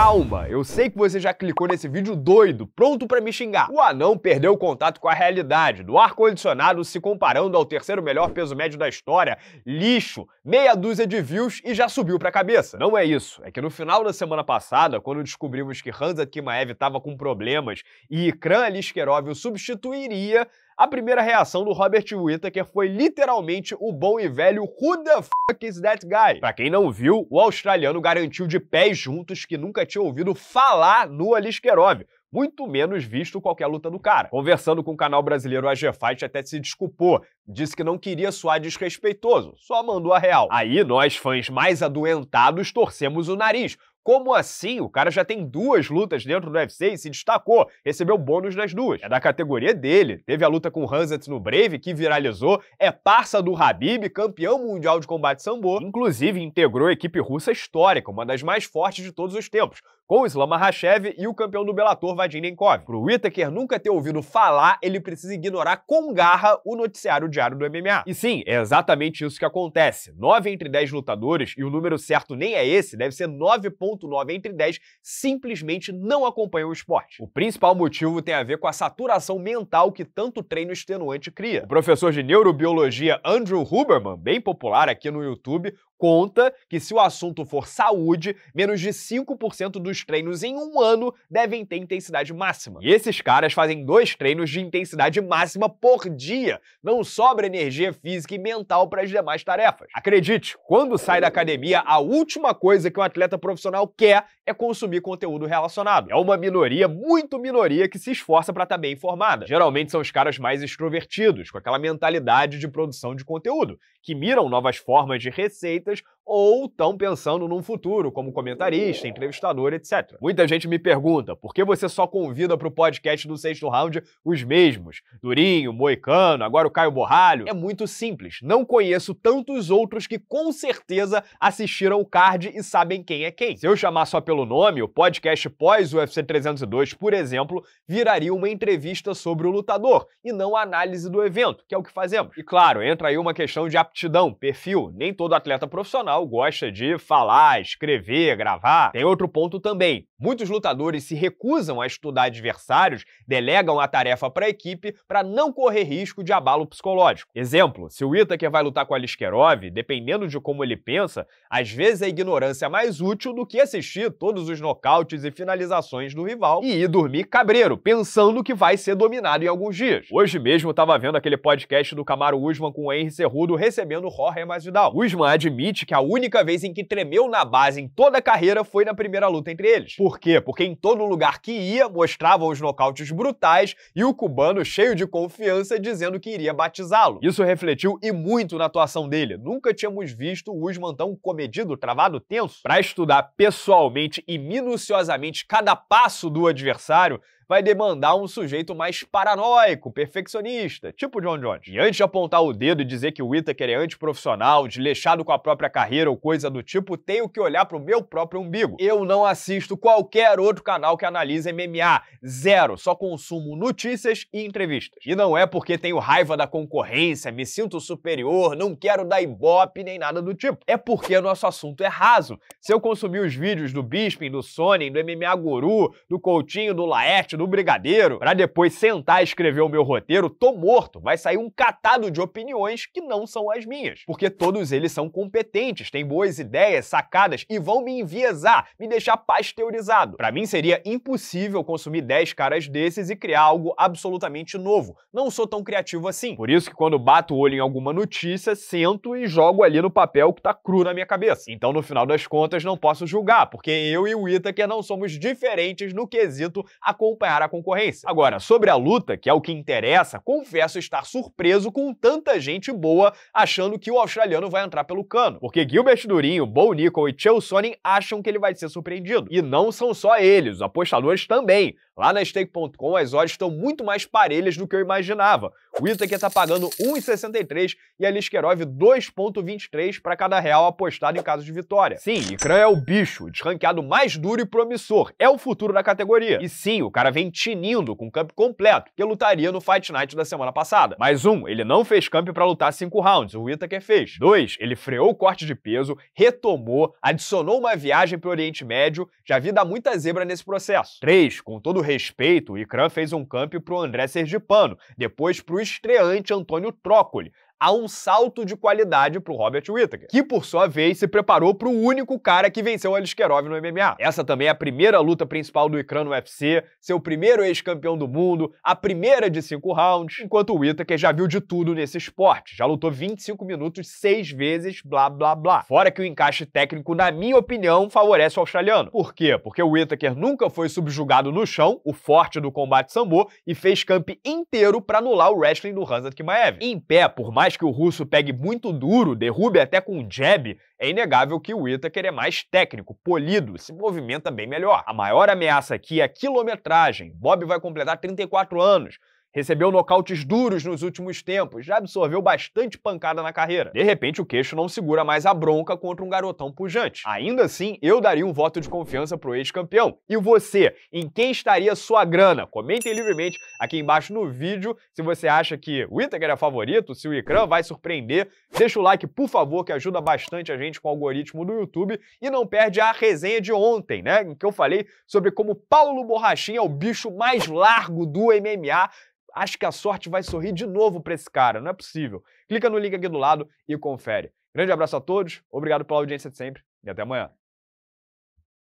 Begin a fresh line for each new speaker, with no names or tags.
Calma, eu sei que você já clicou nesse vídeo doido, pronto para me xingar. O anão perdeu o contato com a realidade, do ar-condicionado se comparando ao terceiro melhor peso médio da história, lixo, meia dúzia de views e já subiu pra cabeça. Não é isso, é que no final da semana passada, quando descobrimos que Hansa Kimaev estava com problemas e Ikran Liskerov o substituiria, a primeira reação do Robert Whittaker foi literalmente o bom e velho Who the fuck is that guy? Pra quem não viu, o australiano garantiu de pés juntos que nunca tinha ouvido falar no Aliskerov, muito menos visto qualquer luta do cara. Conversando com o canal brasileiro AG Fight, até se desculpou, disse que não queria soar desrespeitoso, só mandou a real. Aí nós, fãs mais adoentados, torcemos o nariz, como assim? O cara já tem duas lutas dentro do UFC e se destacou, recebeu bônus nas duas. É da categoria dele. Teve a luta com o no Brave, que viralizou, é parça do Habib, campeão mundial de combate sambo, inclusive integrou a equipe russa histórica, uma das mais fortes de todos os tempos, com o Islam Hachev e o campeão do Bellator Vadim Nenkov. Pro Whittaker nunca ter ouvido falar, ele precisa ignorar com garra o noticiário diário do MMA. E sim, é exatamente isso que acontece. Nove entre dez lutadores, e o número certo nem é esse, deve ser 9. 9 entre 10 simplesmente não acompanham o esporte. O principal motivo tem a ver com a saturação mental que tanto treino extenuante cria. O professor de neurobiologia Andrew Huberman, bem popular aqui no YouTube, conta que, se o assunto for saúde, menos de 5% dos treinos em um ano devem ter intensidade máxima. E esses caras fazem dois treinos de intensidade máxima por dia. Não sobra energia física e mental para as demais tarefas. Acredite, quando sai da academia, a última coisa que um atleta profissional quer é consumir conteúdo relacionado. É uma minoria, muito minoria, que se esforça para estar tá bem informada. Geralmente são os caras mais extrovertidos, com aquela mentalidade de produção de conteúdo, que miram novas formas de receita też ou estão pensando num futuro, como comentarista, entrevistador, etc. Muita gente me pergunta por que você só convida para o podcast do sexto round os mesmos? Durinho, Moicano, agora o Caio Borralho? É muito simples. Não conheço tantos outros que com certeza assistiram o card e sabem quem é quem. Se eu chamar só pelo nome, o podcast pós-UFC 302, por exemplo, viraria uma entrevista sobre o lutador e não a análise do evento, que é o que fazemos. E claro, entra aí uma questão de aptidão, perfil. Nem todo atleta profissional gosta de falar, escrever, gravar. Tem outro ponto também. Muitos lutadores se recusam a estudar adversários, delegam a tarefa para a equipe para não correr risco de abalo psicológico. Exemplo, se o Itaker vai lutar com Aliskerov, dependendo de como ele pensa, às vezes a ignorância é mais útil do que assistir todos os nocautes e finalizações do rival e ir dormir cabreiro, pensando que vai ser dominado em alguns dias. Hoje mesmo estava vendo aquele podcast do Camaro Usman com o Henry Cerrudo recebendo o Jorge Masvidal. Usman admite que a única vez em que tremeu na base em toda a carreira foi na primeira luta entre eles. Por quê? Porque em todo lugar que ia, mostravam os nocautes brutais e o cubano, cheio de confiança, dizendo que iria batizá-lo. Isso refletiu e muito na atuação dele. Nunca tínhamos visto o Usman tão comedido, travado, tenso. Para estudar pessoalmente e minuciosamente cada passo do adversário, vai demandar um sujeito mais paranoico, perfeccionista, tipo John Jones. E antes de apontar o dedo e dizer que o Whittaker é antiprofissional, desleixado com a própria carreira ou coisa do tipo, tenho que olhar pro meu próprio umbigo. Eu não assisto qualquer outro canal que analise MMA. Zero. Só consumo notícias e entrevistas. E não é porque tenho raiva da concorrência, me sinto superior, não quero dar ibope nem nada do tipo. É porque nosso assunto é raso. Se eu consumir os vídeos do Bisping, do Sony, do MMA Guru, do Coutinho, do Laerte, no Brigadeiro para depois sentar e escrever o meu roteiro, tô morto. Vai sair um catado de opiniões que não são as minhas. Porque todos eles são competentes, têm boas ideias, sacadas e vão me enviesar, me deixar pasteurizado. Para mim seria impossível consumir 10 caras desses e criar algo absolutamente novo. Não sou tão criativo assim. Por isso que quando bato o olho em alguma notícia, sento e jogo ali no papel que tá cru na minha cabeça. Então no final das contas não posso julgar, porque eu e o Itaker não somos diferentes no quesito acompanhar acompanhar a concorrência. Agora, sobre a luta, que é o que interessa, confesso estar surpreso com tanta gente boa achando que o australiano vai entrar pelo cano, porque Gilbert Durinho, Bo Nicol e Chelsonin acham que ele vai ser surpreendido. E não são só eles, os apostadores também Lá na stake.com as odds estão muito mais parelhas do que eu imaginava. O Itaque está pagando 1,63 e a Liskerov 2,23 para cada real apostado em caso de vitória. Sim, Ikran é o bicho, o desranqueado mais duro e promissor. É o futuro da categoria. E sim, o cara vem tinindo com camp completo, que lutaria no Fight Night da semana passada. Mas um, ele não fez camp para lutar cinco rounds, o Itaque fez. Dois, ele freou o corte de peso, retomou, adicionou uma viagem para o Oriente Médio, já vi dar muita zebra nesse processo. Três, com todo o respeito, o Icran fez um câmbio para o André Sergipano, depois para o estreante Antônio Trócoli, há um salto de qualidade para Robert Whittaker, que por sua vez se preparou para o único cara que venceu o Aliskerov no MMA. Essa também é a primeira luta principal do Ikran no UFC, seu primeiro ex-campeão do mundo, a primeira de cinco rounds, enquanto o Whittaker já viu de tudo nesse esporte, já lutou 25 minutos seis vezes, blá blá blá. Fora que o encaixe técnico, na minha opinião, favorece o australiano. Por quê? Porque o Whittaker nunca foi subjugado no chão, o forte do combate sambo, e fez camp inteiro para anular o wrestling do Hansa Kimaev. Em pé, por mais mais que o russo pegue muito duro, derrube até com um jab, é inegável que o Whittaker é mais técnico, polido, se movimenta bem melhor. A maior ameaça aqui é a quilometragem. Bob vai completar 34 anos. Recebeu nocautes duros nos últimos tempos, já absorveu bastante pancada na carreira. De repente, o queixo não segura mais a bronca contra um garotão pujante. Ainda assim, eu daria um voto de confiança pro ex-campeão. E você, em quem estaria sua grana? Comentem livremente aqui embaixo no vídeo se você acha que o Itaker é favorito, se o Ikram vai surpreender. Deixa o like, por favor, que ajuda bastante a gente com o algoritmo do YouTube. E não perde a resenha de ontem, né? Em que eu falei sobre como Paulo Borrachinha é o bicho mais largo do MMA Acho que a sorte vai sorrir de novo para esse cara, não é possível. Clica no link aqui do lado e confere. Grande abraço a todos, obrigado pela audiência de sempre e até amanhã.